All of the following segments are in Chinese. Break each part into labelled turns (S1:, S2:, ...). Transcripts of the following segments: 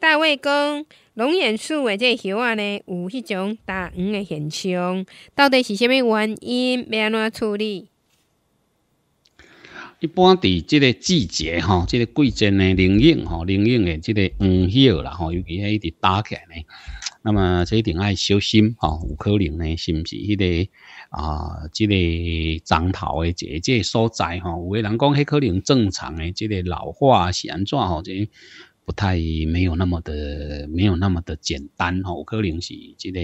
S1: 大卫讲，龙眼树的这叶啊呢，有迄种打黄的现象，到底是虾米原因？要安怎处理？一般伫即个季节，吼，这个季节呢，龙眼吼，龙眼的即个黄叶啦，吼，尤其系伫打起来呢，那么一定要小心，吼，有可能呢，是毋是迄个啊，这个长头的这这所在，吼，有个人讲，迄可能正常诶，即个老化是安怎吼即不太没有那么的没有那么的简单吼，可能是即个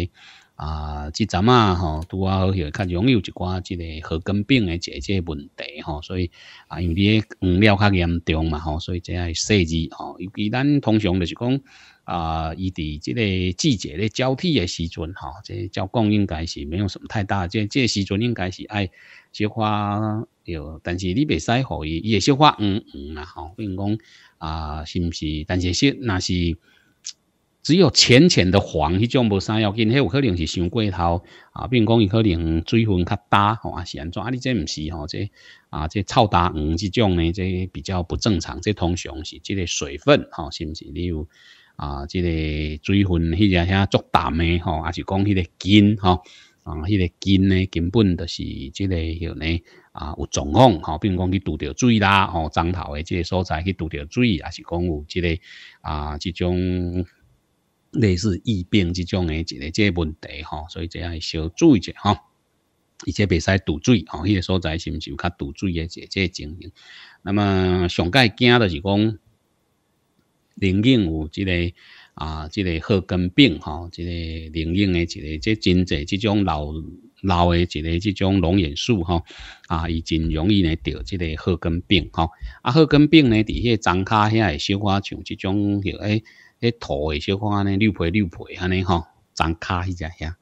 S1: 啊，即阵啊吼，拄啊，许较容易一寡即个合根病的解决问题吼，所以啊，因为饲料较严重嘛吼，所以才会设置吼，尤其咱通常就是讲啊，伊伫即个季节咧交替的时阵吼，个交供应该是没有什么太大，这这时阵应该是爱少花。有，但是你袂使，互伊伊会少发黄黄啦吼。比如讲啊，是毋是？但是说若是只有浅浅的黄，迄种无啥要紧，迄有可能是伤过头啊。比如讲，伊可能水分较大吼，啊是安怎？啊，你这唔是吼，这啊，这臭大黄这种呢，这比较不正常。这通常是即个水分吼，是毋是？例有啊，即个水分迄些遐足淡诶吼，啊是讲迄个筋吼？啊，迄个根呢，根本就是即个叫呢啊有状况，吼，比如讲去拄着水啦，吼，枕头的即个所在去拄着水，也是讲有即个啊，即种类似疫病即种的一个即个问题，吼，所以这样要小注意者吼，而且袂使拄水，吼，迄个所在是毋是有较拄水的即个情形？那么上界惊的是讲，人景有即个。啊，这个贺根病吼，这个灵应的一个，即真侪即种老老的一个即种龙眼树吼，啊，伊真容易呢得即个贺根病吼。啊，贺根病呢，伫个床骹遐会小可像即种许诶迄土诶小可安尼溜皮溜皮安尼吼，床骹迄只遐，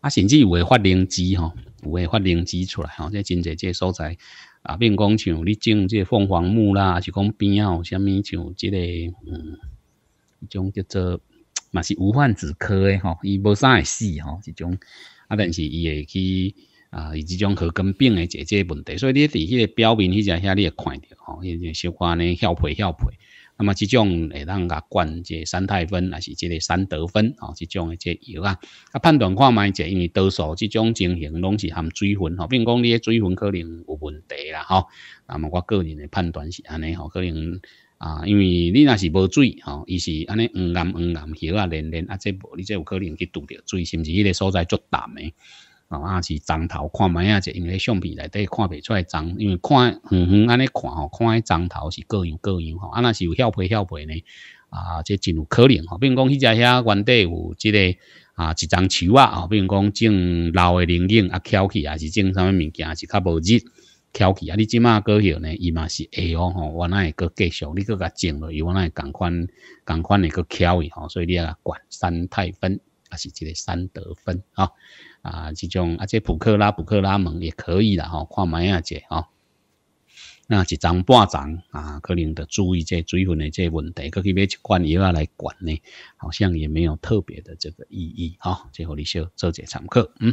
S1: 啊，甚至有诶发灵芝吼，有诶发灵芝出来吼，即真侪即个所在啊，比如讲像你种即凤凰木啦，是讲边有虾米像即个嗯。一种叫做，嘛是无患子科诶吼，伊无啥会死吼，一种啊，但是伊会去啊，以即种核根病的这这问题，所以你伫迄个表面迄只遐你会看着吼，迄种小可呢调配调配，那么即种会当甲灌个三肽酚，还是即个三德酚吼，这种诶即药啊，啊判断看卖者，因为多数即种情形拢是含水分吼，并讲你诶水分可能有问题啦哈，那么我个人诶判断是安尼吼，可能。啊，因为你若是无水吼，伊是安尼黄蓝黄蓝条啊连连啊，这无你这有可能去拄着水，甚至迄个所在足淡的啊，是长头看门啊，就用个橡皮内底看袂出来长，因为看远远安尼看吼，看迄长头是各样各样吼，啊若是有翘皮翘皮呢啊，这真有可能吼。比如讲，迄只遐原底有即个啊，一丛树啊，比如讲种老诶林荫啊翘起，啊是种啥物物件是较无热。挑起啊！你即马割掉呢，伊嘛是会哦吼。我那会搁继续，你搁甲种落，去，我那共款共款会搁挑去吼。所以你啊管三泰分，啊是即个三得分啊？啊，即种啊即普克拉普克拉门也可以啦吼。看卖啊，姐吼。那一针半针啊，可能得注意这水分的这问题。过去买一罐药来管呢，好像也没有特别的这个意义吼，最后你少做些参考，嗯。